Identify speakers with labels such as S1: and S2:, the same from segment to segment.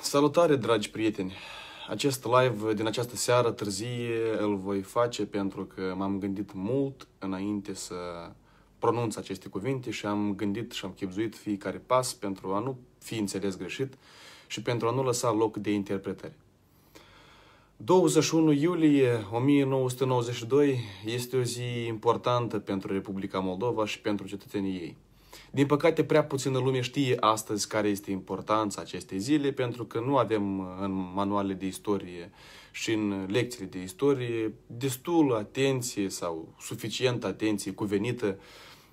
S1: Salutare, dragi prieteni! Acest live din această seară târzie îl voi face pentru că m-am gândit mult înainte să pronunț aceste cuvinte și am gândit și am chipzuit fiecare pas pentru a nu fi înțeles greșit și pentru a nu lăsa loc de interpretări. 21 iulie 1992 este o zi importantă pentru Republica Moldova și pentru cetățenii ei. Din păcate, prea puțină lume știe astăzi care este importanța acestei zile, pentru că nu avem uh, în manuale de istorie și în lecțiile de istorie destul atenție sau suficientă atenție cuvenită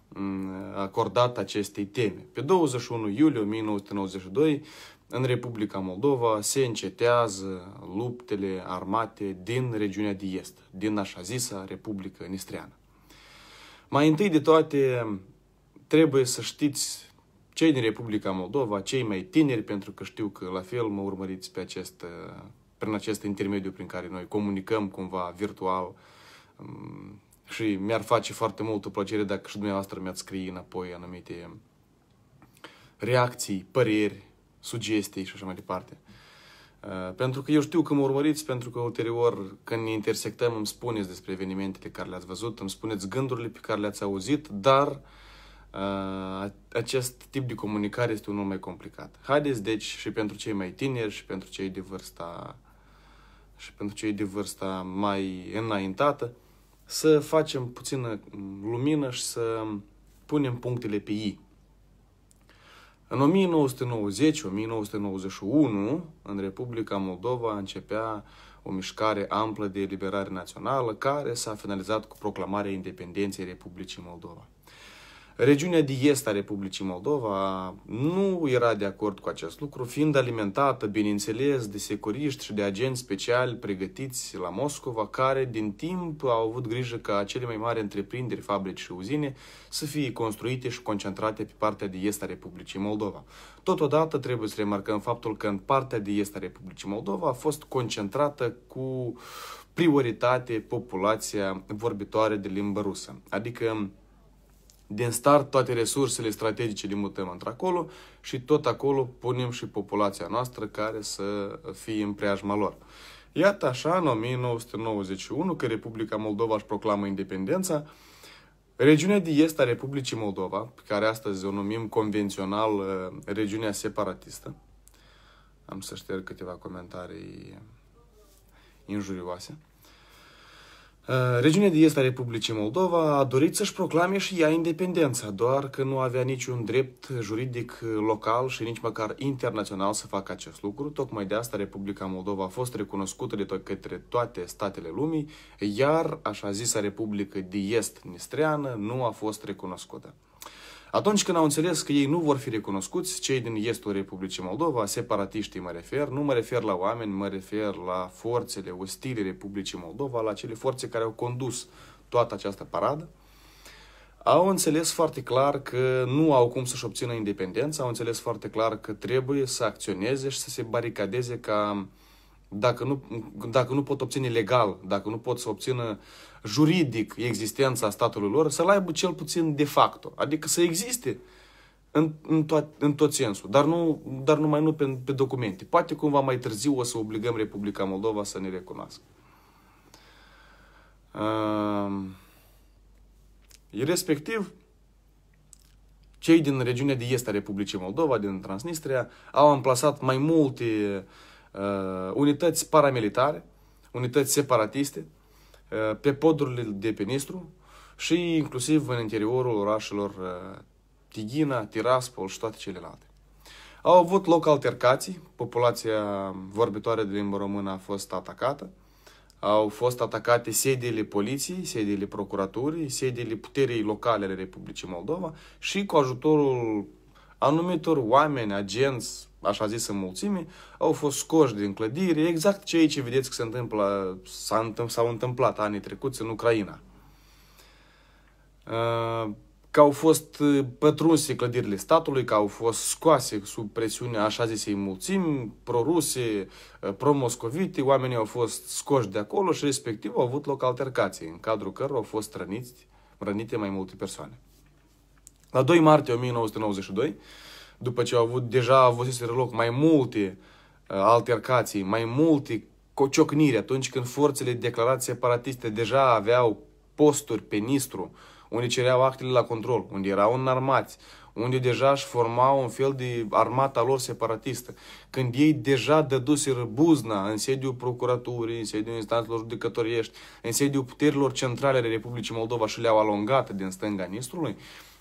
S1: mm, acordată acestei teme. Pe 21 iulie 1992, în Republica Moldova se încetează luptele armate din regiunea de est, din așa zisa Republică Nistreană. Mai întâi de toate, trebuie să știți cei din Republica Moldova, cei mai tineri, pentru că știu că la fel mă urmăriți pe acest, uh, prin acest intermediu prin care noi comunicăm cumva virtual mm, și mi-ar face foarte multă plăcere dacă și dumneavoastră mi-ați scrie înapoi anumite reacții, păreri, sugestii și așa mai departe. Uh, pentru că eu știu că mă urmăriți, pentru că ulterior, când ne intersectăm, îmi spuneți despre evenimentele care le-ați văzut, îmi spuneți gândurile pe care le-ați auzit, dar uh, Uh, acest tip de comunicare este unul mai complicat. Haideți, deci, și pentru cei mai tineri, și pentru cei de vârsta și pentru cei de vârsta mai înaintată, să facem puțină lumină și să punem punctele pe ei. În 1990-1991, în Republica Moldova începea o mișcare amplă de eliberare națională care s-a finalizat cu proclamarea independenței Republicii Moldova. Regiunea de est a Republicii Moldova nu era de acord cu acest lucru, fiind alimentată, bineînțeles, de securiști și de agenți speciali pregătiți la Moscova, care din timp au avut grijă ca cele mai mari întreprinderi, fabrici și uzine să fie construite și concentrate pe partea de est a Republicii Moldova. Totodată trebuie să remarcăm faptul că în partea de est a Republicii Moldova a fost concentrată cu prioritate populația vorbitoare de limbă rusă, adică din start, toate resursele strategice le mutăm într-acolo și tot acolo punem și populația noastră care să fie în preajma lor. Iată așa, în 1991, că Republica Moldova își proclamă independența, regiunea de est a Republicii Moldova, pe care astăzi o numim convențional uh, regiunea separatistă, am să șterg câteva comentarii injurioase, Uh, regiunea de est a Republicii Moldova a dorit să-și proclame și ea independența, doar că nu avea niciun drept juridic local și nici măcar internațional să facă acest lucru. Tocmai de asta Republica Moldova a fost recunoscută de to- către toate statele lumii, iar așa zisa Republică de Est Nistreană nu a fost recunoscută. Atunci când au înțeles că ei nu vor fi recunoscuți, cei din estul Republicii Moldova, separatiștii mă refer, nu mă refer la oameni, mă refer la forțele ostile Republicii Moldova, la cele forțe care au condus toată această paradă, au înțeles foarte clar că nu au cum să-și obțină independența, au înțeles foarte clar că trebuie să acționeze și să se baricadeze ca dacă nu, dacă nu pot obține legal, dacă nu pot să obțină juridic existența statului lor, să-l aibă cel puțin de facto. Adică să existe în, în, tot, în tot sensul, dar, nu, dar numai nu pe, pe documente. Poate cumva mai târziu o să obligăm Republica Moldova să ne recunoască. Uh, respectiv, cei din regiunea de est a Republicii Moldova, din Transnistria, au amplasat mai multe uh, Uh, unități paramilitare, unități separatiste, uh, pe podurile de pe Nistru și inclusiv în interiorul orașelor uh, Tighina, Tiraspol și toate celelalte. Au avut loc altercații, populația vorbitoare de limba română a fost atacată, au fost atacate sediile poliției, sediile procuraturii, sediile puterii locale ale Republicii Moldova și cu ajutorul anumitor oameni, agenți, așa zis în mulțime, au fost scoși din clădire, exact ce ce vedeți că se întâmplă, s-a întâmpl, s-au întâmplat anii trecuți în Ucraina. Uh, că au fost uh, pătrunse clădirile statului, că au fost scoase sub presiune așa zisei mulțimi, proruse, uh, promoscovite, oamenii au fost scoși de acolo și respectiv au avut loc altercații, în cadrul cărora au fost răniți, rănite mai multe persoane. La 2 martie 1992, după ce au avut deja avuseseră loc mai multe uh, altercații, mai multe cociocniri atunci când forțele declarate separatiste deja aveau posturi pe Nistru, unde cereau actele la control, unde erau înarmați, unde deja își formau un fel de armata lor separatistă, când ei deja dăduseră buzna în sediul procuraturii, în sediul instanțelor judecătoriești, în sediul puterilor centrale ale Republicii Moldova și le-au alungat din stânga Nistrului,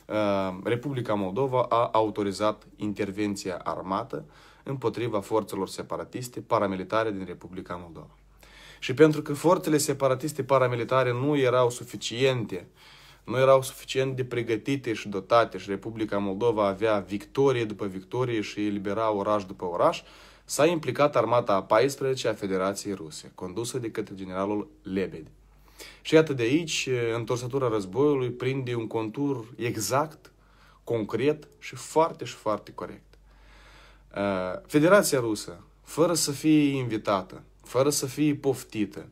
S1: Uh, Republica Moldova a autorizat intervenția armată împotriva forțelor separatiste paramilitare din Republica Moldova. Și pentru că forțele separatiste paramilitare nu erau suficiente, nu erau suficient de pregătite și dotate și Republica Moldova avea victorie după victorie și elibera oraș după oraș, s-a implicat armata a 14-a Federației Ruse, condusă de către generalul Lebed. Și iată de aici, întorsătura războiului prinde un contur exact, concret și foarte și foarte corect. Federația Rusă, fără să fie invitată, fără să fie poftită,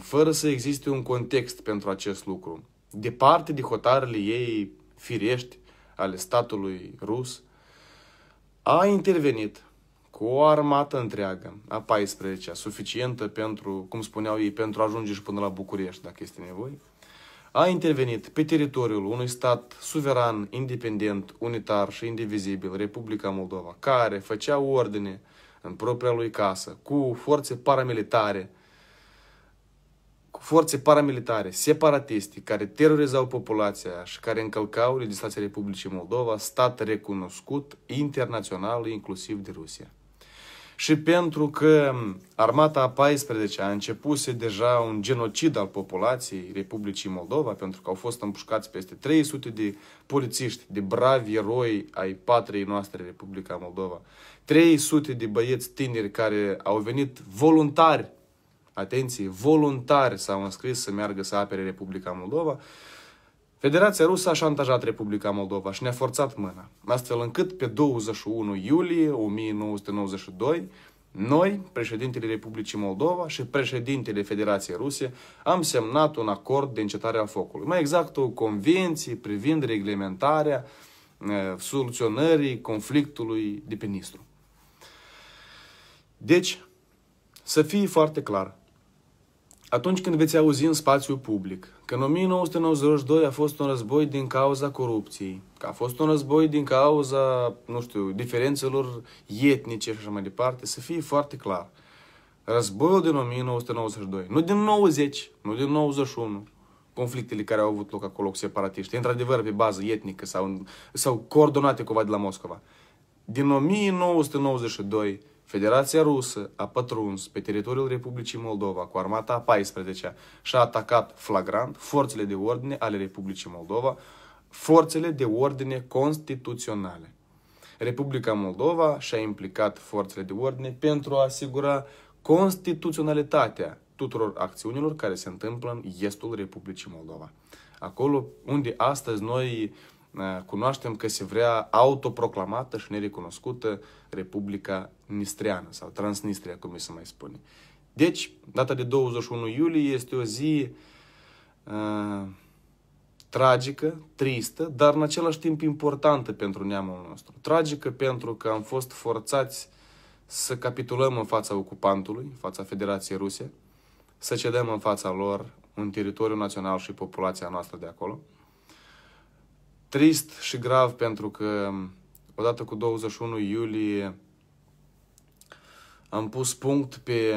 S1: fără să existe un context pentru acest lucru, departe de hotarele ei firești ale statului rus, a intervenit cu o armată întreagă, a 14-a, suficientă pentru, cum spuneau ei, pentru a ajunge și până la București, dacă este nevoie, a intervenit pe teritoriul unui stat suveran, independent, unitar și indivizibil, Republica Moldova, care făcea ordine în propria lui casă, cu forțe paramilitare, cu forțe paramilitare separatiste care terorizau populația și care încălcau legislația Republicii Moldova, stat recunoscut internațional, inclusiv de Rusia și pentru că armata a 14 a începuse deja un genocid al populației Republicii Moldova, pentru că au fost împușcați peste 300 de polițiști, de bravi eroi ai patriei noastre Republica Moldova, 300 de băieți tineri care au venit voluntari, atenție, voluntari s-au înscris să meargă să apere Republica Moldova, Federația Rusă a șantajat Republica Moldova și ne-a forțat mâna, astfel încât pe 21 iulie 1992, noi, președintele Republicii Moldova și președintele Federației Rusie, am semnat un acord de încetare a focului. Mai exact, o convenție privind reglementarea soluționării conflictului de pe Nistru. Deci, să fie foarte clar, atunci când veți auzi în spațiu public că în 1992 a fost un război din cauza corupției, că a fost un război din cauza, nu știu, diferențelor etnice și așa mai departe, să fie foarte clar. Războiul din 1992, nu din 90, nu din 91, conflictele care au avut loc acolo cu separatiști, într-adevăr pe bază etnică sau, sau coordonate cumva de la Moscova. Din 1992 Federația Rusă a pătruns pe teritoriul Republicii Moldova cu armata a 14-a și a atacat flagrant forțele de ordine ale Republicii Moldova, forțele de ordine constituționale. Republica Moldova și-a implicat forțele de ordine pentru a asigura constituționalitatea tuturor acțiunilor care se întâmplă în estul Republicii Moldova. Acolo unde astăzi noi uh, Eh, cunoaștem că se vrea autoproclamată și nerecunoscută Republica Nistreană sau Transnistria, cum se mai spune. Deci, data de 21 iulie este o zi uh, tragică, tristă, dar în același timp importantă pentru neamul nostru. Tragică pentru că am fost forțați să capitulăm în fața ocupantului, în fața Federației Ruse, să cedăm în fața lor un teritoriu național și populația noastră de acolo trist și grav pentru că odată cu 21 iulie am pus punct pe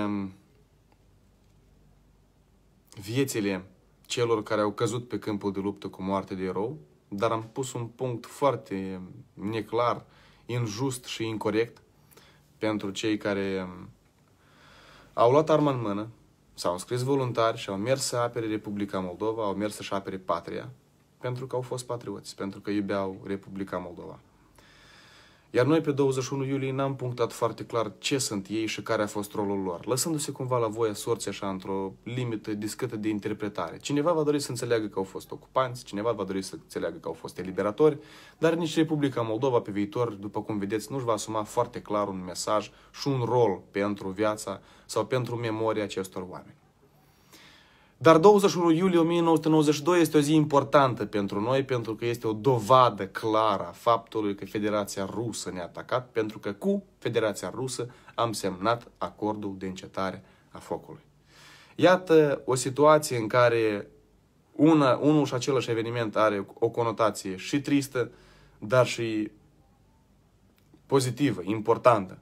S1: viețile celor care au căzut pe câmpul de luptă cu moarte de erou, dar am pus un punct foarte neclar, injust și incorrect pentru cei care au luat arma în mână, s-au înscris voluntari și au mers să apere Republica Moldova, au mers să-și apere patria, pentru că au fost patrioți, pentru că iubeau Republica Moldova. Iar noi pe 21 iulie n-am punctat foarte clar ce sunt ei și care a fost rolul lor, lăsându-se cumva la voia sorții așa într-o limită discretă de interpretare. Cineva va dori să înțeleagă că au fost ocupanți, cineva va dori să înțeleagă că au fost eliberatori, dar nici Republica Moldova pe viitor, după cum vedeți, nu-și va asuma foarte clar un mesaj și un rol pentru viața sau pentru memoria acestor oameni. Dar 21 iulie 1992 este o zi importantă pentru noi, pentru că este o dovadă clară a faptului că Federația Rusă ne-a atacat, pentru că cu Federația Rusă am semnat acordul de încetare a focului. Iată o situație în care una, unul și același eveniment are o conotație și tristă, dar și pozitivă, importantă.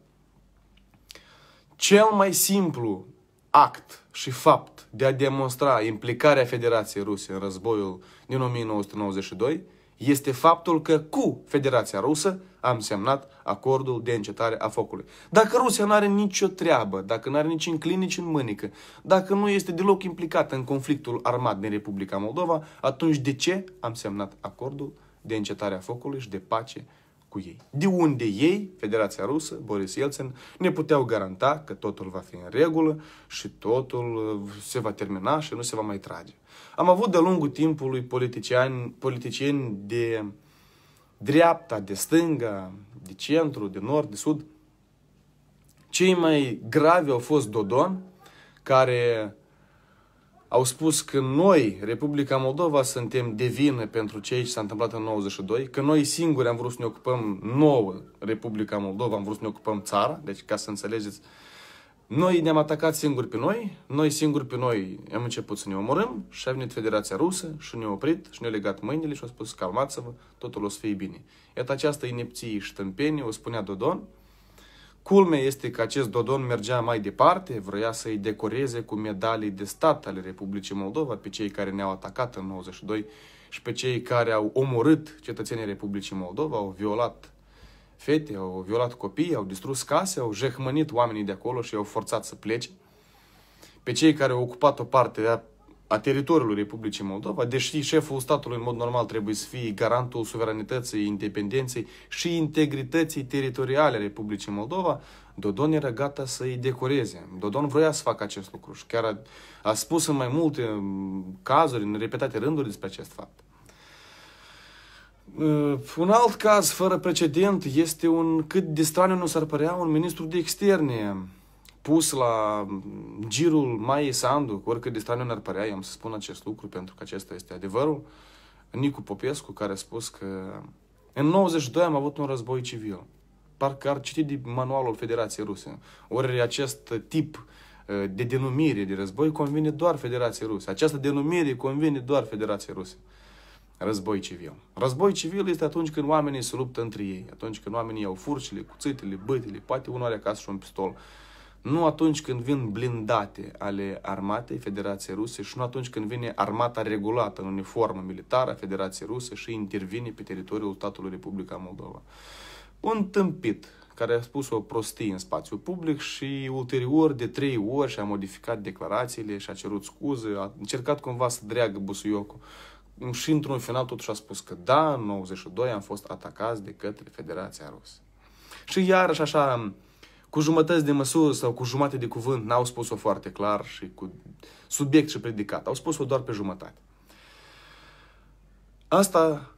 S1: Cel mai simplu act și fapt de a demonstra implicarea Federației Ruse în războiul din 1992 este faptul că cu Federația Rusă am semnat acordul de încetare a focului. Dacă Rusia nu are nicio treabă, dacă nu are nici clin, nici în mânică, dacă nu este deloc implicată în conflictul armat din Republica Moldova, atunci de ce am semnat acordul de încetare a focului și de pace cu ei. De unde ei, Federația Rusă, Boris Yeltsin, ne puteau garanta că totul va fi în regulă și totul uh, se va termina și nu se va mai trage. Am avut de-a lungul timpului politicieni, politicieni de dreapta, de stânga, de centru, de nord, de sud. Cei mai grave au fost Dodon, care au spus că noi, Republica Moldova, suntem de vină pentru cei ce s-a întâmplat în 92, că noi singuri am vrut să ne ocupăm nouă Republica Moldova, am vrut să ne ocupăm țara, deci ca să înțelegeți, noi ne-am atacat singuri pe noi, noi singuri pe noi am început să ne omorâm și a venit Federația Rusă și ne-a oprit și ne-a legat mâinile și a spus calmați-vă, totul o să fie bine. Iată această inepție și tâmpenie o spunea Dodon, culme este că acest Dodon mergea mai departe, vroia să-i decoreze cu medalii de stat ale Republicii Moldova pe cei care ne-au atacat în 92 și pe cei care au omorât cetățenii Republicii Moldova, au violat fete, au violat copii, au distrus case, au jehmănit oamenii de acolo și i-au forțat să plece. Pe cei care au ocupat o parte a teritoriului Republicii Moldova, deși șeful statului în mod normal trebuie să fie garantul suveranității, independenței și integrității teritoriale Republicii Moldova, Dodon era gata să îi decoreze. Dodon vrea să facă acest lucru și chiar a, a spus în mai multe cazuri, în repetate rânduri despre acest fapt. Ă, un alt caz fără precedent este un cât de straniu nu s-ar părea un ministru de externe pus la girul Mai Sandu, cu oricât de straniu ar părea, eu am să spun acest lucru pentru că acesta este adevărul, Nicu Popescu, care a spus că în 92 am avut un război civil. Parcă ar citi din manualul Federației Ruse. Ori acest tip uh, de denumire de război convine doar Federației Ruse. Această denumire convine doar Federației Ruse. Război civil. Război civil este atunci când oamenii se luptă între ei, atunci când oamenii au furcile, cuțitele, bătile, poate unul are acasă și un pistol, nu atunci când vin blindate ale armatei Federației Ruse și nu atunci când vine armata regulată în uniformă militară a Federației Ruse și intervine pe teritoriul statului Republica Moldova. Un tâmpit care a spus o prostie în spațiu public și ulterior de trei ori și-a modificat declarațiile și-a cerut scuze, a încercat cumva să dreagă busuiocul și într-un final totuși a spus că da, în 92 am fost atacați de către Federația Rusă. Și iarăși așa cu jumătăți de măsură sau cu jumate de cuvânt, n-au spus-o foarte clar și cu subiect și predicat, au spus-o doar pe jumătate. Asta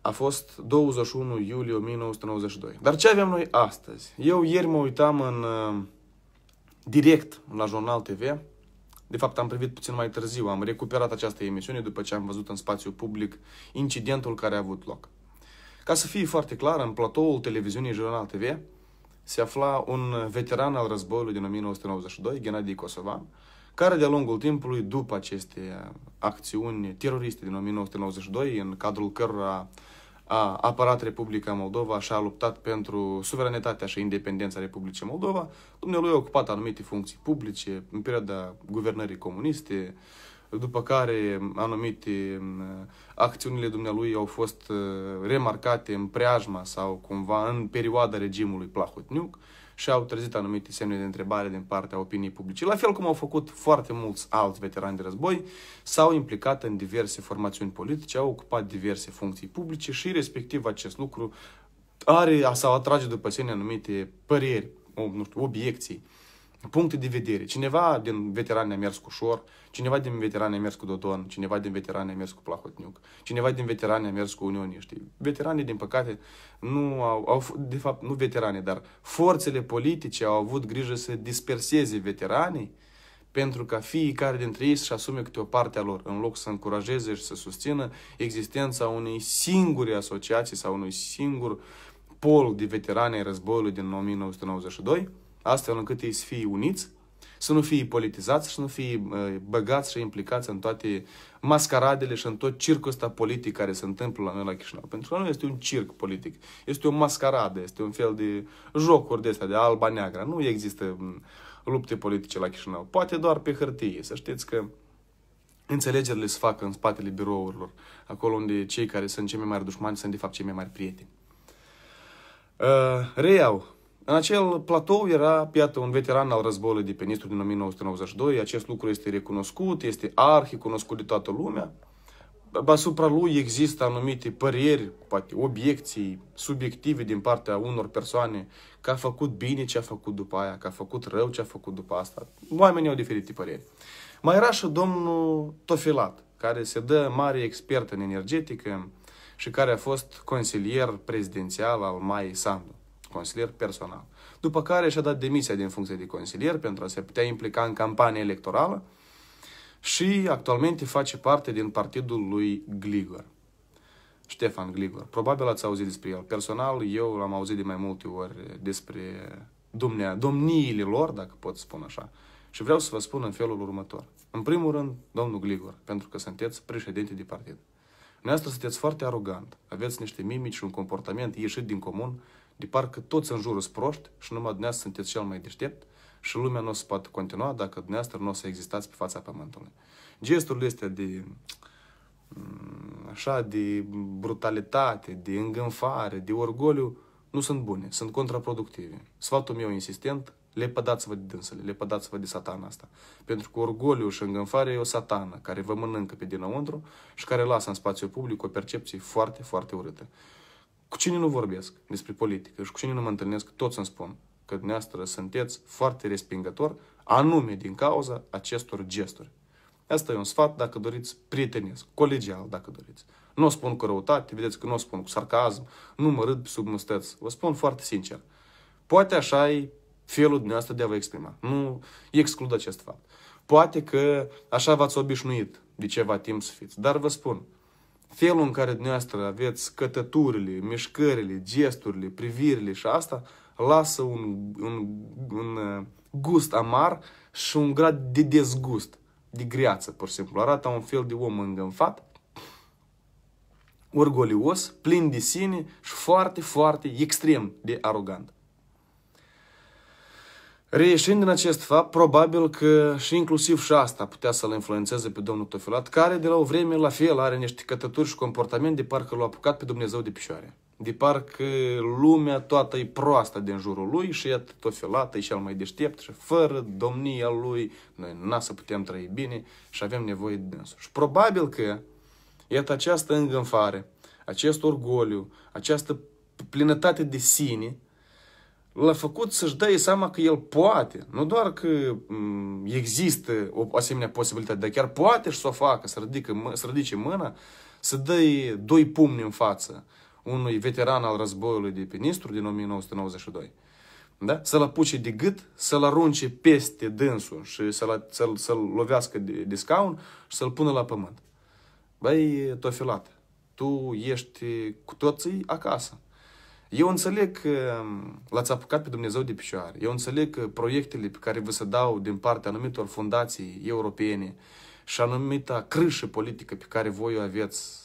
S1: a fost 21 iulie 1992. Dar ce avem noi astăzi? Eu ieri mă uitam în uh, direct la Jurnal TV. De fapt, am privit puțin mai târziu. Am recuperat această emisiune după ce am văzut în spațiu public incidentul care a avut loc. Ca să fie foarte clar, în platoul televiziunii Jurnal TV se afla un veteran al războiului din 1992, Gennady Kosovan, care de-a lungul timpului, după aceste uh, acțiuni teroriste din 1992, în cadrul cărora a apărat Republica Moldova și a luptat pentru suveranitatea și independența Republicii Moldova, dumnealui a ocupat anumite funcții publice în perioada guvernării comuniste, după care anumite acțiunile dumnealui au fost uh, remarcate în preajma sau cumva în perioada regimului Plahotniuc și au trezit anumite semne de întrebare din partea opiniei publice, la fel cum au făcut foarte mulți alți veterani de război, s-au implicat în diverse formațiuni politice, au ocupat diverse funcții publice și respectiv acest lucru are sau atrage după sine anumite păreri, nu știu, obiecții puncte de vedere. Cineva din veterani a mers cu Șor, cineva din veterani a mers cu Dodon, cineva din veterani a mers cu Plahotniuc, cineva din veterani a mers cu unioniști. Veteranii, din păcate, nu au, au, de fapt, nu veterani, dar forțele politice au avut grijă să disperseze veteranii pentru ca fiecare dintre ei să-și asume câte o parte a lor, în loc să încurajeze și să susțină existența unei singure asociații sau unui singur pol de veterani ai războiului din 1992, astfel încât ei să fie uniți, să nu fie politizați, să nu fie uh, băgați și implicați în toate mascaradele și în tot circul ăsta politic care se întâmplă la noi la Chișinău. Pentru că nu este un circ politic, este o mascaradă, este un fel de jocuri de astea, de alba-neagra. Nu există mm, lupte politice la Chișinău. Poate doar pe hârtie. Să știți că înțelegerile se fac în spatele birourilor, acolo unde cei care sunt cei mai mari dușmani sunt de fapt cei mai mari prieteni. Uh, reiau, în acel platou era, iată, un veteran al războiului de pe Nistru din 1992, acest lucru este recunoscut, este arhi cunoscut de toată lumea. Asupra lui există anumite păreri, poate obiecții subiective din partea unor persoane că a făcut bine ce a făcut după aia, că a făcut rău ce a făcut după asta. Oamenii au diferite păreri. Mai era și domnul Tofilat, care se dă mare expert în energetică și care a fost consilier prezidențial al Mai Sandu consilier personal. După care și-a dat demisia din funcție de consilier pentru a se putea implica în campanie electorală și actualmente face parte din partidul lui Gligor. Ștefan Gligor. Probabil ați auzit despre el. Personal, eu l-am auzit de mai multe ori despre dumnea, domniile lor, dacă pot spune așa. Și vreau să vă spun în felul următor. În primul rând, domnul Gligor, pentru că sunteți președinte de partid. Dumneavoastră sunteți foarte arogant, aveți niște mimici și un comportament ieșit din comun de parcă toți în jurul sunt proști și numai dumneavoastră sunteți cel mai deștept și lumea nu o să poată continua dacă dumneavoastră nu o să existați pe fața pământului. Gestul este de mm, așa, de brutalitate, de îngânfare, de orgoliu, nu sunt bune, sunt contraproductive. Sfatul meu insistent, lepădați-vă de dânsele, lepădați-vă de satana asta. Pentru că orgoliu și îngânfare e o satană care vă mănâncă pe dinăuntru și care lasă în spațiu public o percepție foarte, foarte urâtă cu cine nu vorbesc despre politică și cu cine nu mă întâlnesc, să-mi spun că dumneavoastră sunteți foarte respingător, anume din cauza acestor gesturi. Asta e un sfat dacă doriți prietenesc, colegial dacă doriți. Nu o spun cu răutate, vedeți că nu o spun cu sarcasm, nu mă râd sub mustăți. Vă spun foarte sincer. Poate așa e felul dumneavoastră de a vă exprima. Nu exclud acest fapt. Poate că așa v-ați obișnuit de ceva timp să fiți. Dar vă spun, felul în care dumneavoastră aveți cătăturile, mișcările, gesturile, privirile și asta, lasă un, un, un uh, gust amar și un grad de dezgust, de greață, pur și simplu. Arată un fel de om îngânfat, orgolios, plin de sine și foarte, foarte extrem de arogant. Reieșind din acest fapt, probabil că și inclusiv și asta putea să-l influențeze pe domnul Tofilat, care de la o vreme la fel are niște cătături și comportament de parcă l-a apucat pe Dumnezeu de picioare. De parcă lumea toată e proastă din jurul lui și e Tofilat, e cel mai deștept și fără domnia lui noi n să putem trăi bine și avem nevoie de dânsul. Și probabil că, iată această îngânfare, acest orgoliu, această plinătate de sine – l-a făcut să-și dea seama că el poate. Nu doar că mm, există o asemenea posibilitate, dar chiar poate și să o facă, să, ridică, să ridice mâna, să dă doi pumni în față unui veteran al războiului de pe Nistru din 1992. Da? Să-l apuce de gât, să-l arunce peste dânsul și să-l, să-l, să-l lovească de, de scaun și să-l pună la pământ. Băi, tofilat, tu ești cu toții acasă. Eu înțeleg că l-ați apucat pe Dumnezeu de picioare. Eu înțeleg că proiectele pe care vă se dau din partea anumitor fundații europene și anumita crâșă politică pe care voi o aveți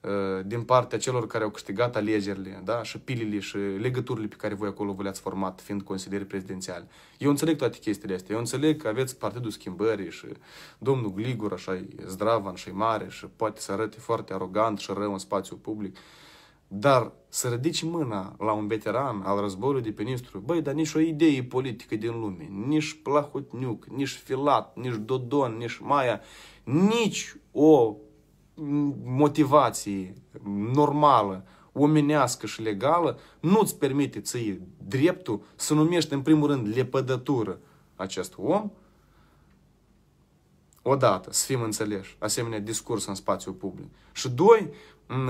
S1: uh, din partea celor care au câștigat alegerile, da? și pilile și legăturile pe care voi acolo vă le-ați format, fiind consilieri prezidențiali. Eu înțeleg toate chestiile astea. Eu înțeleg că aveți Partidul Schimbării și domnul așa și Zdravan, și Mare, și poate să arăte foarte arogant și rău în spațiu public. Dar să ridici mâna la un veteran al războiului de pe Nistru, băi, dar nici o idee politică din lume, nici Plahotniuc, nici Filat, nici Dodon, nici Maia, nici o motivație normală, omenească și legală, nu-ți permite iei dreptul să numești în primul rând lepădătură acest om, odată, să fim înțeleși, asemenea discurs în spațiu public. Și doi, Uh,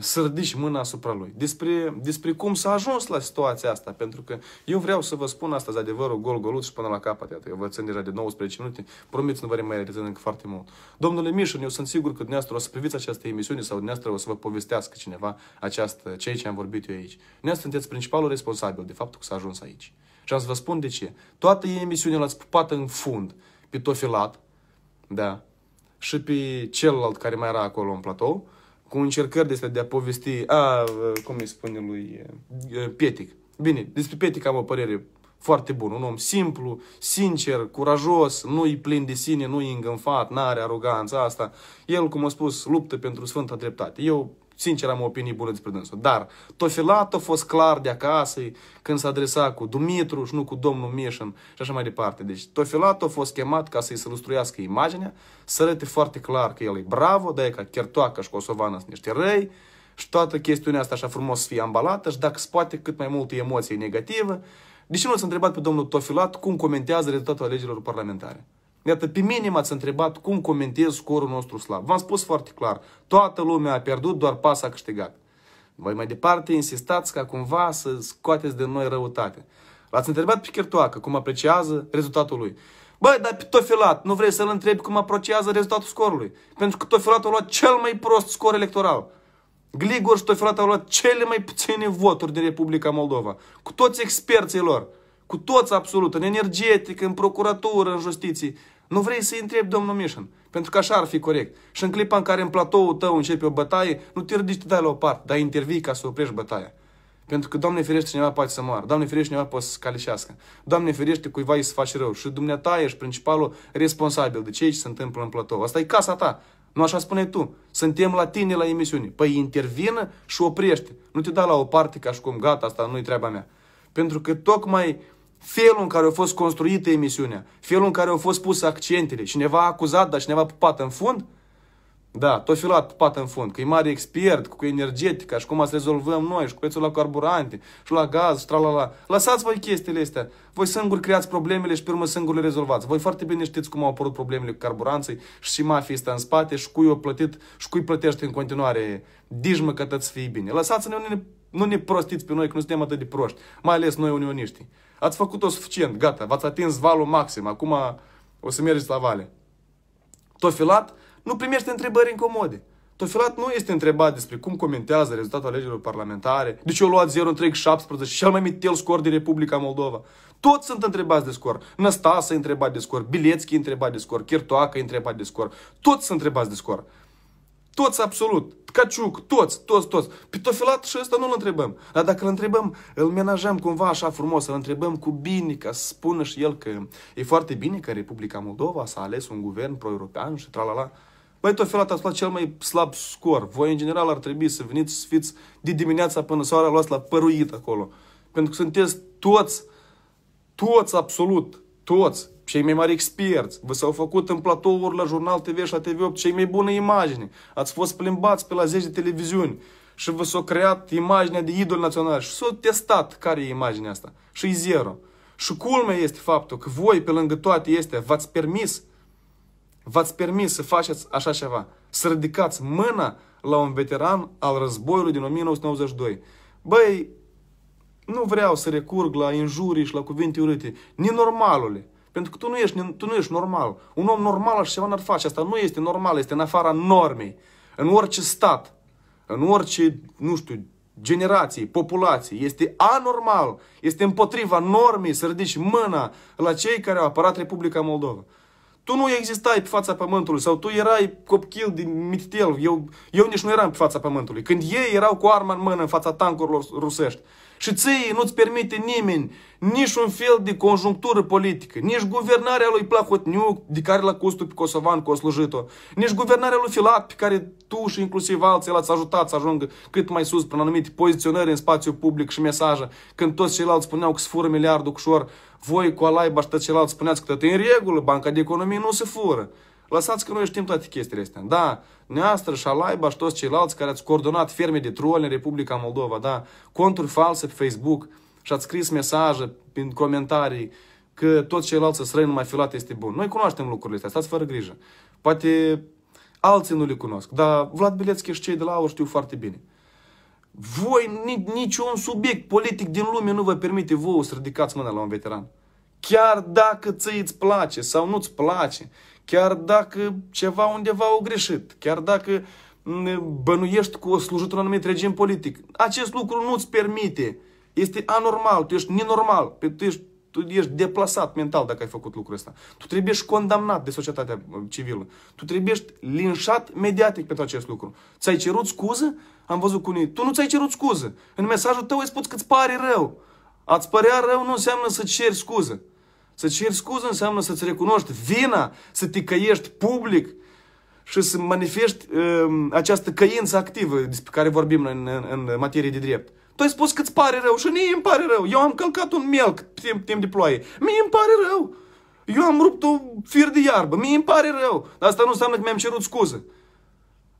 S1: să ridici mâna asupra lui. Despre, despre cum s-a ajuns la situația asta, pentru că eu vreau să vă spun astăzi adevărul gol golut și până la capăt. Iată, eu vă țin deja de 19 minute, promit să nu vă mai rețin încă foarte mult. Domnule Mișu, eu sunt sigur că dumneavoastră o să priviți această emisiune sau dumneavoastră o să vă povestească cineva această, ceea ce am vorbit eu aici. Dumneavoastră sunteți principalul responsabil de faptul că s-a ajuns aici. Și am să vă spun de ce. Toată emisiunea l-ați pupat în fund pe Tofilat, da, și pe celălalt care mai era acolo în platou, cu încercări de de a povesti, a, cum îi spune lui Pietic. Bine, despre Pietic am o părere foarte bună, un om simplu, sincer, curajos, nu-i plin de sine, nu-i îngânfat, n-are aroganța asta. El, cum a spus, luptă pentru sfânta dreptate. Eu sincer am o opinie bună despre dânsul. Dar Tofilat a fost clar de acasă când s-a adresat cu Dumitru și nu cu domnul Mișan și așa mai departe. Deci Tofilat a fost chemat ca să-i să lustruiască imaginea, să arate foarte clar că el e bravo, de că chertoacă și Kosovana sunt niște răi și toată chestiunea asta așa frumos să fie ambalată și dacă se poate cât mai multe emoții negative. De deci, ce nu s-a întrebat pe domnul Tofilat cum comentează rezultatul alegerilor parlamentare? Iată, pe mine m-ați întrebat cum comentez scorul nostru slab. V-am spus foarte clar, toată lumea a pierdut, doar pas a câștigat. Voi mai departe insistați ca cumva să scoateți de noi răutate. L-ați întrebat pe Chirtoacă cum apreciază rezultatul lui. Băi dar pe Tofilat, nu vrei să-l întrebi cum apreciază rezultatul scorului? Pentru că Tofilat a luat cel mai prost scor electoral. Gligor și Tofilat au luat cele mai puține voturi din Republica Moldova. Cu toți experții lor, cu toți absolut, în energetică, în procuratură, în justiție. Nu vrei să-i întrebi, domnul Mișan, pentru că așa ar fi corect. Și în clipa în care în platoul tău începe o bătaie, nu te ridici, te dai la o parte, dar intervii ca să oprești bătaia. Pentru că, Doamne ferește, cineva poate să moară, Doamne ferește, cineva poate să scalișească. Doamne ferește, cuiva îi să faci rău. Și dumneata ești principalul responsabil de ce se întâmplă în platou. Asta e casa ta. Nu așa spune tu. Suntem la tine la emisiune. Păi intervină și oprește. Nu te da la o parte ca și cum, gata, asta nu-i treaba mea. Pentru că tocmai felul în care a fost construită emisiunea, felul în care au fost puse accentele, cineva a acuzat, dar cineva a pupat în fund, da, tot fi luat pat în fund, că e mare expert cu energetica și cum să rezolvăm noi și cu prețul la carburante și la gaz și tralala. Lăsați voi chestiile astea. Voi singuri creați problemele și pe urmă singuri le rezolvați. Voi foarte bine știți cum au apărut problemele cu carburanții și mafia asta în spate și cui o plătit și cui plătește în continuare dijmă că tăți fii bine. Lăsați-ne, nu ne, prostiți pe noi că nu suntem atât de proști, mai ales noi unioniști. Ați făcut-o suficient, gata, v-ați atins valul maxim, acum o să mergeți la vale. Tofilat, filat, nu primește întrebări incomode. Tofilat nu este întrebat despre cum comentează rezultatul alegerilor parlamentare, de ce au luat 0 întreg 17, cel mai mitel scor din Republica Moldova. Toți sunt întrebați de scor. Năstasă e întrebat de scor, Bilețchi e întrebat de scor, Chirtoacă e întrebat de scor. Toți sunt întrebați de scor. Toți, absolut. Caciuc, toți, toți, toți. Pe Tofilat și ăsta nu-l întrebăm. Dar dacă îl întrebăm, îl menajăm cumva așa frumos, îl întrebăm cu bine, ca să spună și el că e foarte bine că Republica Moldova s-a ales un guvern pro-european și tralala. la Băi, tot felul ați luat cel mai slab scor. Voi, în general, ar trebui să veniți să fiți de dimineața până soarea luați la păruit acolo. Pentru că sunteți toți, toți absolut, toți, cei mai mari experți. Vă s-au făcut în platouri la Jurnal TV și la TV8 cei mai bune imagini. Ați fost plimbați pe la zeci de televiziuni și vă s-a creat imaginea de idol național și s au testat care e imaginea asta. Și e zero. Și culmea este faptul că voi, pe lângă toate este v-ați permis v-ați permis să faceți așa ceva, să ridicați mâna la un veteran al războiului din 1992. Băi, nu vreau să recurg la injurii și la cuvinte urâte. Nenormalule. Pentru că tu nu ești, tu nu ești normal. Un om normal așa ceva n-ar face. Asta nu este normal, este în afara normei. În orice stat, în orice, nu știu, generație, populație, este anormal, este împotriva normei să ridici mâna la cei care au apărat Republica Moldova. Tu nu existai pe fața pământului sau tu erai copil din Mititel, eu, eu nici nu eram pe fața pământului. Când ei erau cu arma în mână în fața tancurilor rusești, și ție nu-ți permite nimeni nici un fel de conjunctură politică, nici guvernarea lui Plahotniuc, de care l-a costul pe Kosovan că a slujit-o, nici guvernarea lui Filat, pe care tu și inclusiv alții l-ați ajutat să ajungă cât mai sus prin anumite poziționări în spațiu public și mesaje, când toți ceilalți spuneau că se fură miliardul ușor, voi cu alaiba și tot ceilalți spuneați că tot e în regulă, banca de economie nu se fură. Lăsați că noi știm toate chestiile astea. Da, neastră, Șalaiba și toți ceilalți care ați coordonat ferme de troli în Republica Moldova, da, conturi false pe Facebook și ați scris mesaje prin comentarii că toți ceilalți străini numai filat este bun. Noi cunoaștem lucrurile astea, stați fără grijă. Poate alții nu le cunosc, dar Vlad Bilețchi și cei de la AUR știu foarte bine. Voi, niciun subiect politic din lume nu vă permite vouă să ridicați mâna la un veteran. Chiar dacă ți îți place sau nu-ți place, chiar dacă ceva undeva au greșit, chiar dacă bănuiești cu o slujitură un anumit regim politic. Acest lucru nu ți permite. Este anormal, tu ești nenormal, tu ești, tu ești deplasat mental dacă ai făcut lucrul ăsta. Tu trebuie și condamnat de societatea civilă. Tu trebuie și linșat mediatic pentru acest lucru. Ți-ai cerut scuză? Am văzut cu unii. Tu nu ți-ai cerut scuză. În mesajul tău îi spus că îți pare rău. A-ți părea rău nu înseamnă să ceri scuză. Să ceri scuză înseamnă să-ți recunoști vina, să te căiești public și să manifesti um, această căință activă despre care vorbim noi în, în, în materie de drept. Tu ai spus că îți pare rău și mie îmi pare rău. Eu am călcat un melc timp, timp de ploaie. Mie îmi pare rău. Eu am rupt o fir de iarbă. Mie îmi pare rău. Dar asta nu înseamnă că mi-am cerut scuză.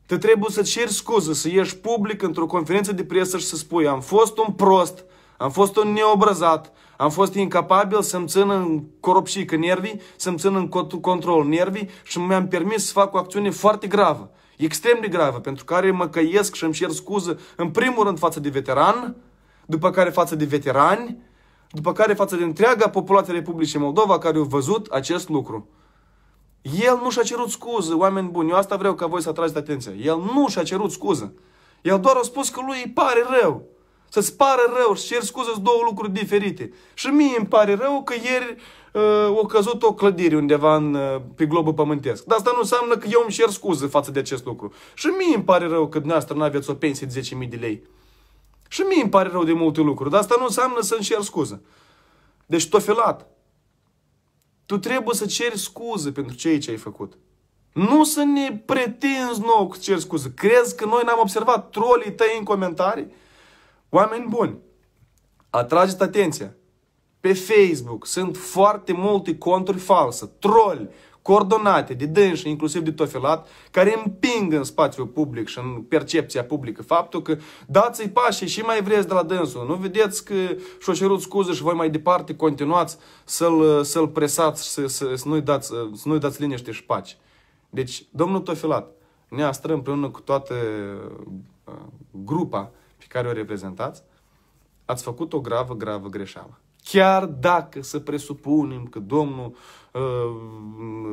S1: Te trebuie să ceri scuză, să ieși public într-o conferință de presă și să spui am fost un prost, am fost un neobrăzat, am fost incapabil să-mi țin în coropșică nervii, să-mi țin în control nervii și mi-am permis să fac o acțiune foarte gravă, extrem de gravă, pentru care mă căiesc și îmi cer scuză în primul rând față de veteran, după care față de veterani, după care față de întreaga populație Republicii Moldova care au văzut acest lucru. El nu și-a cerut scuză, oameni buni, eu asta vreau ca voi să atrageți atenția. El nu și-a cerut scuză. El doar a spus că lui îi pare rău. Să-ți pară rău și cer scuze două lucruri diferite. Și mie îmi pare rău că ieri uh, o căzut o clădire undeva în, uh, pe globul pământesc. Dar asta nu înseamnă că eu îmi cer scuze față de acest lucru. Și mie îmi pare rău că dumneavoastră nu aveți o pensie de 10.000 de lei. Și mie îmi pare rău de multe lucruri, dar asta nu înseamnă să îmi cer scuze. Deci tofelat. Tu trebuie să ceri scuze pentru ceea ce ai făcut. Nu să ne pretinzi nou că ceri scuze. Crezi că noi n-am observat trolii tăi în comentarii? Oameni buni, atrageți atenția. Pe Facebook sunt foarte multe conturi false, troli, coordonate de dânși, inclusiv de tofelat, care împing în spațiul public și în percepția publică faptul că dați-i pașii și mai vreți de la dânsul. Nu vedeți că și-o cerut scuze și voi mai departe continuați să-l, să-l presați și să, să, să, nu-i dați, să nu-i dați liniște și pace. Deci, domnul Tofilat, neastră împreună cu toată uh, grupa care o reprezentați, ați făcut o gravă, gravă greșeală. Chiar dacă să presupunem că domnul uh,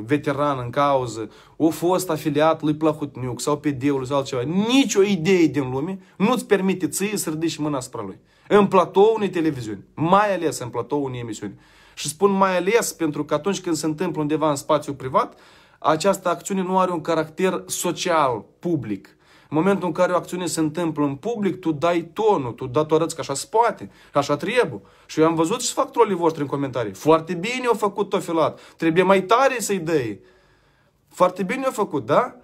S1: veteran în cauză a fost afiliat lui Plahutniuc sau pe Deul sau altceva, nicio idee din lume nu-ți permite ție să ridici mâna spre lui. În platou unei televiziuni, mai ales în platou unei emisiuni. Și spun mai ales pentru că atunci când se întâmplă undeva în spațiu privat, această acțiune nu are un caracter social, public. În momentul în care o acțiune se întâmplă în public, tu dai tonul, tu, da, tu arăți că așa se poate, așa trebuie. Și eu am văzut și fac trolii voștri în comentarii. Foarte bine au făcut tofilat. Trebuie mai tare să-i dăi. Foarte bine au făcut, da?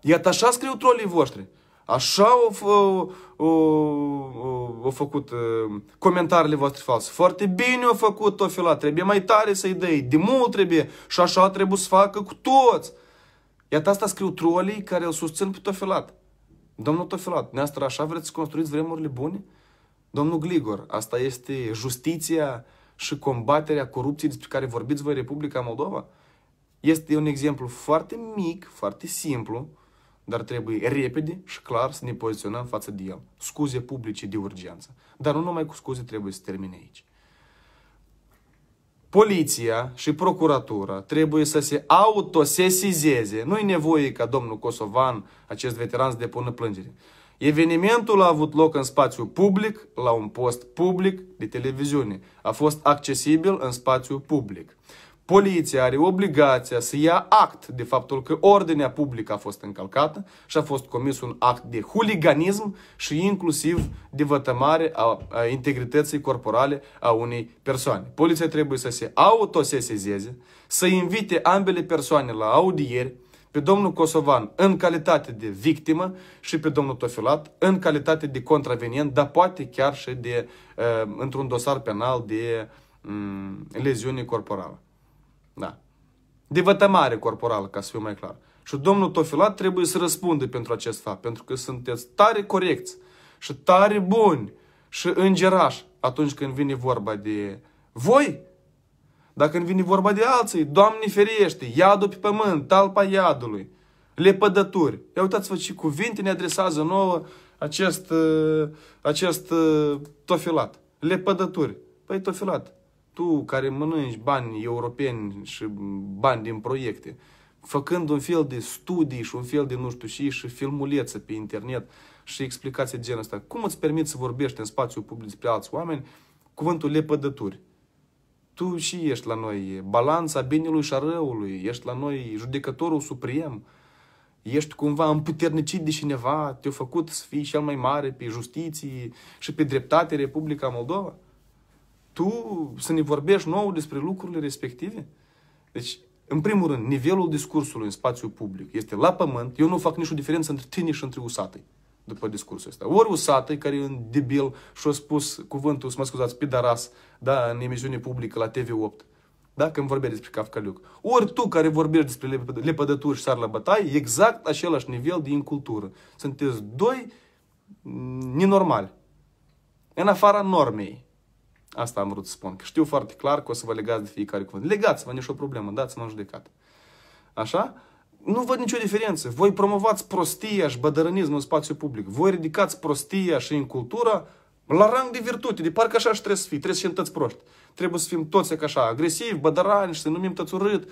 S1: Iată așa scriu trolii voștri. Așa au, au, au, au făcut uh, comentariile voastre false. Foarte bine au făcut Tofila, trebuie mai tare să-i dai, de mult trebuie și așa trebuie să facă cu toți. Iată asta scriu trolii care îl susțin pe Tofilat. Domnul Tofilat, neastră așa vreți să construiți vremurile bune? Domnul Gligor, asta este justiția și combaterea corupției despre care vorbiți voi Republica Moldova? Este un exemplu foarte mic, foarte simplu, dar trebuie repede și clar să ne poziționăm față de el. Scuze publice de urgență. Dar nu numai cu scuze trebuie să termine aici poliția și procuratura trebuie să se autosesizeze. nu e nevoie ca domnul Kosovan, acest veteran, să depună plângere. Evenimentul a avut loc în spațiu public, la un post public de televiziune. A fost accesibil în spațiu public. Poliția are obligația să ia act de faptul că ordinea publică a fost încălcată și a fost comis un act de huliganism și inclusiv de vătămare a, a integrității corporale a unei persoane. Poliția trebuie să se autosesizeze, să invite ambele persoane la audieri, pe domnul Kosovan în calitate de victimă și pe domnul Tofilat în calitate de contravenient, dar poate chiar și de, uh, într-un dosar penal de mm, leziune corporală. Da. De vătămare corporală, ca să fiu mai clar. Și domnul Tofilat trebuie să răspundă pentru acest fapt, pentru că sunteți tare corecți și tare buni și îngerași atunci când vine vorba de voi, dacă când vine vorba de alții, Doamne feriește, iadul pe pământ, talpa iadului, lepădături. Ia uitați-vă ce cuvinte ne adresează nouă acest, uh, acest uh, tofilat. Lepădături. Păi tofilat, tu care mănânci bani europeni și bani din proiecte, făcând un fel de studii și un fel de nu știu și și filmulețe pe internet și explicații de genul ăsta, cum îți permiți să vorbești în spațiul public despre alți oameni cuvântul lepădături? Tu și ești la noi balanța binelui și a răului, ești la noi judecătorul suprem, ești cumva împuternicit de cineva, te-a făcut să fii cel mai mare pe justiție și pe dreptate Republica Moldova? tu să ne vorbești nou despre lucrurile respective? Deci, în primul rând, nivelul discursului în spațiu public este la pământ. Eu nu fac nicio diferență între tine și între usatăi după discursul ăsta. Ori usatăi care e un debil și-a spus cuvântul, să mă scuzați, pidaras, da, în emisiune publică la TV8, da, când vorbea despre Cafcaliuc. Ori tu care vorbești despre lepădături și sar la bătaie, exact același nivel de incultură. Sunteți doi nenormali. În afara normei. Asta am vrut să spun. Că știu foarte clar că o să vă legați de fiecare cuvânt. Legați-vă, nicio problemă, dați-mă în judecat. Așa? Nu văd nicio diferență. Voi promovați prostia și bădărânismul în spațiu public. Voi ridicați prostia și în cultură la rang de virtute, de parcă așa și trebuie să fii, trebuie să fim toți proști. Trebuie să fim toți așa, agresivi, bădărani și să numim toți urât.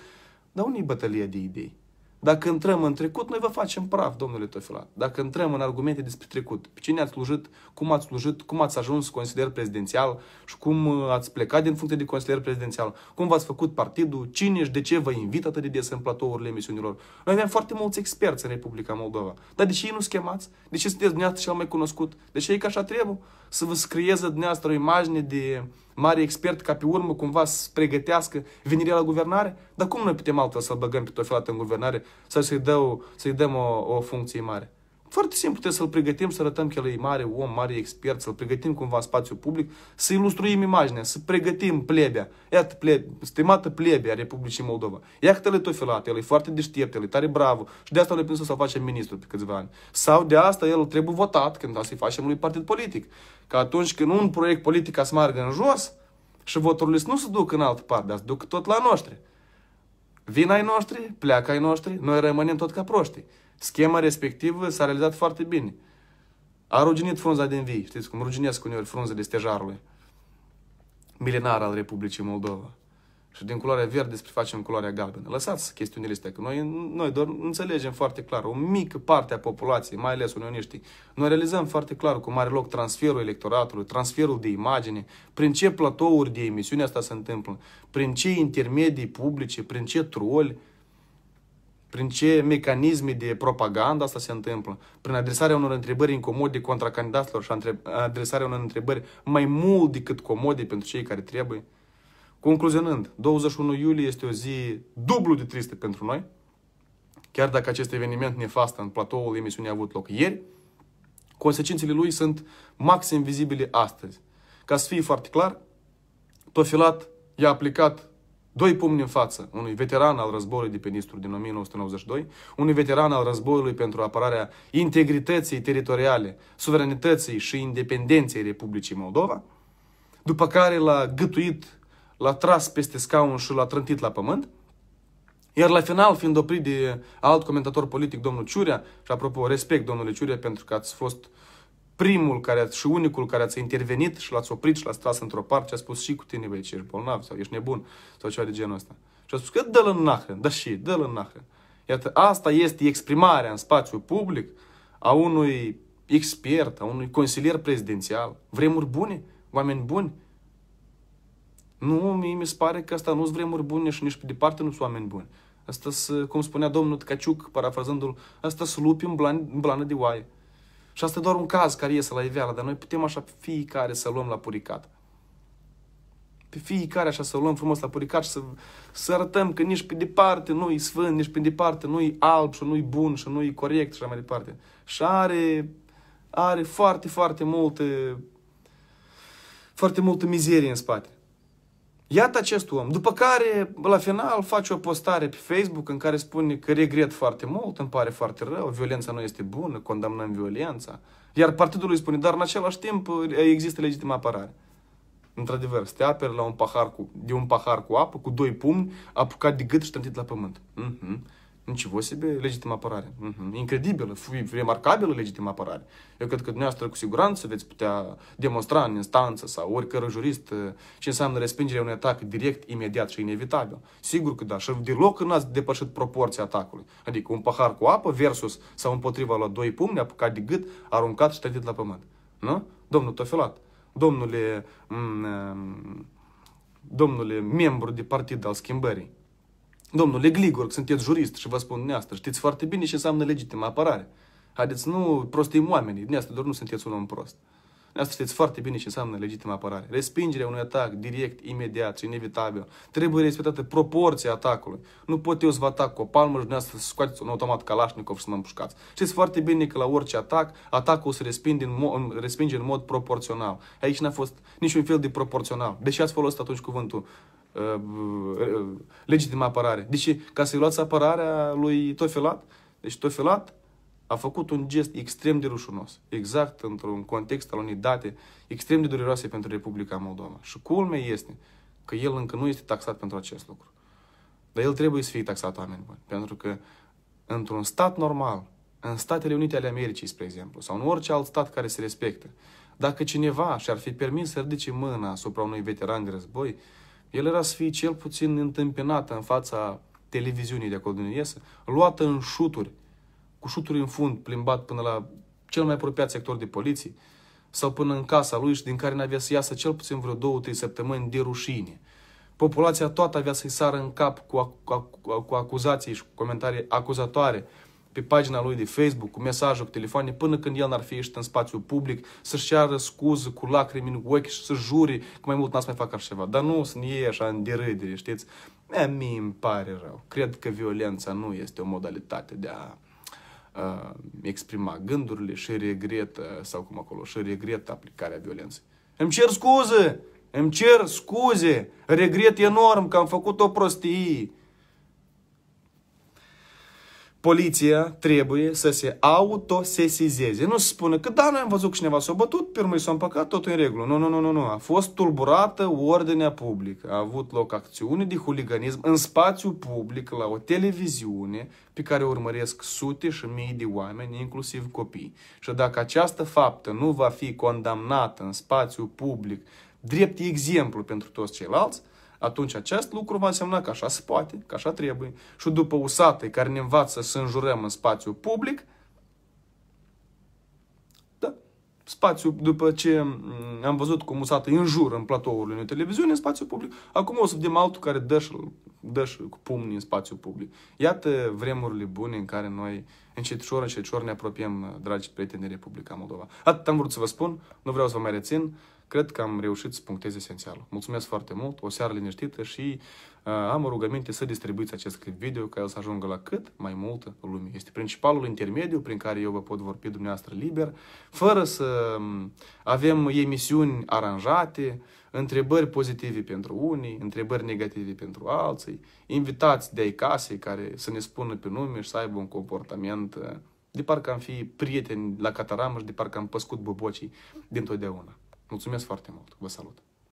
S1: Dar unde e bătălia de idei? Dacă intrăm în trecut, noi vă facem praf, domnule Tofila. Dacă intrăm în argumente despre trecut, pe cine ați slujit, cum ați slujit, cum ați ajuns consilier prezidențial și cum uh, ați plecat din funcție de consilier prezidențial, cum v-ați făcut partidul, cine și de ce vă invită atât de des în platourile emisiunilor. Noi avem foarte mulți experți în Republica Moldova. Dar de ce ei nu schemați? De ce sunteți dumneavoastră cel mai cunoscut? De ce ei ca așa trebuie? Să vă scrieze dumneavoastră o imagine de mare expert ca pe urmă cumva să pregătească venirea la guvernare? Dar cum noi putem altfel să-l băgăm pe Tofilat în guvernare sau să-i dăm, să dăm o, o funcție mare? Foarte simplu, trebuie să-l pregătim, să arătăm că el e mare om, mare expert, să-l pregătim cumva în spațiu public, să ilustruim imaginea, să pregătim plebea. Iată, ple, stimată plebea Republicii Moldova. Iată-l e tofilat, el e foarte deștept, el e tare bravo și de asta le să-l facem ministru pe câțiva ani. Sau de asta el trebuie votat când o să-i facem lui partid politic. Că atunci când un proiect politic a să în jos și voturile nu se duc în altă parte, dar se duc tot la noștri. Vin ai noștri, pleacă ai noștri, noi rămânem tot ca proștii. Schema respectivă s-a realizat foarte bine. A ruginit frunza din vii, știți cum ruginesc uneori frunzele stejarului milenar al Republicii Moldova. Și din culoarea verde spre facem culoarea galbenă. Lăsați chestiunile astea, că noi, noi doar înțelegem foarte clar, o mică parte a populației, mai ales unioniștii, noi realizăm foarte clar cu mare loc transferul electoratului, transferul de imagine, prin ce platouri de emisiune asta se întâmplă, prin ce intermedii publice, prin ce troli, prin ce mecanisme de propagandă asta se întâmplă, prin adresarea unor întrebări incomode contra candidaților și adresarea unor întrebări mai mult decât comode pentru cei care trebuie. Concluzionând, 21 iulie este o zi dublu de tristă pentru noi, chiar dacă acest eveniment nefast în platoul emisiunii a avut loc ieri, consecințele lui sunt maxim vizibile astăzi. Ca să fie foarte clar, Tofilat i-a aplicat Doi pumni în față unui veteran al războiului de pe Nistru din 1992, unui veteran al războiului pentru apărarea integrității teritoriale, suveranității și independenței Republicii Moldova, după care l-a gătuit, l-a tras peste scaun și l-a trântit la pământ, iar la final, fiind oprit de alt comentator politic, domnul Ciurea, și apropo, respect domnule Ciurea pentru că ați fost uh, primul care, și unicul care ați intervenit și l-ați oprit și l-ați tras într-o parte și a spus și cu tine, băi, ești bolnav sau ești nebun sau ceva de genul ăsta. Și a spus că dă-l în nahren, da și, dă-l în nahren. Iată, asta este exprimarea în spațiu public a unui expert, a unui consilier prezidențial. Vremuri bune, oameni buni. Nu, mie mi se pare că asta nu sunt vremuri bune și nici pe departe nu sunt oameni buni. Asta cum spunea domnul Tcaciuc, parafrazându-l, asta sunt lupi în blană de oaie. Și asta e doar un caz care iese la iveală, dar noi putem așa fiecare să luăm la puricat. Pe fiecare așa să luăm frumos la puricat și să, să arătăm că nici pe departe nu-i sfânt, nici pe departe nu-i alb și nu-i bun și nu-i corect și așa mai departe. Și are, are foarte, foarte multe foarte multă mizerie în spate. Iată acest om. După care, la final, face o postare pe Facebook în care spune că regret foarte mult, îmi pare foarte rău, violența nu este bună, condamnăm violența. Iar partidul lui spune, dar în același timp ă, există legitimă apărare. Într-adevăr, să te aperi la un pahar cu, de un pahar cu apă, cu doi pumni, apucat de gât și la pământ. Uh-huh. Ничего себе legitimă apărare. Uh-huh. Incredibilă, remarcabilă legitimă apărare. Eu cred că dumneavoastră cu siguranță veți putea demonstra în instanță sau oricărui jurist ce înseamnă respingerea unui atac direct, imediat și inevitabil. Sigur că da, și deloc nu ați depășit proporția atacului. Adică un pahar cu apă versus sau împotriva la doi pumni apucat de gât, aruncat și tătit la pământ. Nu? Domnul Tofilat, domnule, m- domnule membru de partid al schimbării, Domnule Gligor, sunteți jurist și vă spun neastră, știți foarte bine ce înseamnă legitimă apărare. Haideți, nu prostim oamenii, din doar nu sunteți un om prost. De știți foarte bine ce înseamnă legitimă apărare. Respingerea unui atac direct, imediat și inevitabil. Trebuie respectată proporția atacului. Nu pot eu să vă atac cu o palmă și dumneavoastră să scoateți un automat Kalashnikov și să mă împușcați. Știți foarte bine că la orice atac, atacul se respinge în, mo- respinge în mod proporțional. Aici n-a fost niciun fel de proporțional. Deși ați folosit atunci cuvântul Uh, uh, legitimă apărare. Deci, ca să-i luați apărarea lui Tofelat, deci Tofelat a făcut un gest extrem de rușunos, exact într-un context al unei date extrem de dureroase pentru Republica Moldova. Și culmea este că el încă nu este taxat pentru acest lucru. Dar el trebuie să fie taxat oameni buni, pentru că într-un stat normal, în Statele Unite ale Americii, spre exemplu, sau în orice alt stat care se respectă, dacă cineva și-ar fi permis să ridice mâna asupra unui veteran de război, el era să fie cel puțin întâmpinat în fața televiziunii de acolo din Iesă, luată în șuturi, cu șuturi în fund, plimbat până la cel mai apropiat sector de poliție, sau până în casa lui și din care n-avea să iasă cel puțin vreo două, trei săptămâni de rușine. Populația toată avea să-i sară în cap cu, ac- cu, ac- cu acuzații și cu comentarii acuzatoare pe pagina lui de Facebook, cu mesaje, cu telefoane, până când el n-ar fi ieșit în spațiu public, să-și ceară scuză cu lacrimi în ochi și să jure că mai mult n-ați mai fac așa ceva. Dar nu să ne iei așa în derâdere, știți? E, mie îmi pare rău. Cred că violența nu este o modalitate de a uh, exprima gândurile și regret sau cum acolo, și regret aplicarea violenței. Îmi cer scuze! Îmi cer scuze! Regret enorm că am făcut o prostie! poliția trebuie să se autosesizeze. Nu se spune că da, noi am văzut că cineva s-a bătut, pe urmă s-a împăcat, totul în regulă. Nu, nu, nu, nu, nu. A fost tulburată ordinea publică. A avut loc acțiune de huliganism în spațiu public, la o televiziune, pe care urmăresc sute și mii de oameni, inclusiv copii. Și dacă această faptă nu va fi condamnată în spațiu public, drept exemplu pentru toți ceilalți, atunci acest lucru va însemna că așa se poate, că așa trebuie. Și după usate care ne învață să înjurăm în spațiu public, da, spațiu, după ce mm, am văzut cum usată înjură în platoul unei televiziuni, în spațiu public, acum o să vedem altul care dă și, dă și cu pumnii în spațiu public. Iată vremurile bune în care noi încetșor, încetșor ne apropiem, dragi prieteni Republica Moldova. Atât am vrut să vă spun, nu vreau să vă mai rețin cred că am reușit să punctez esențialul. Mulțumesc foarte mult, o seară liniștită și uh, am o rugăminte să distribuiți acest clip video ca el să ajungă la cât mai multă lume. Este principalul intermediu prin care eu vă pot vorbi dumneavoastră liber, fără să um, avem emisiuni aranjate, întrebări pozitive pentru unii, întrebări negative pentru alții, invitați de ai casei care să ne spună pe nume și să aibă un comportament uh, de parcă am fi prieteni la cataramă și de parcă am păscut bobocii dintotdeauna. Mulțumesc foarte mult. Vă salut!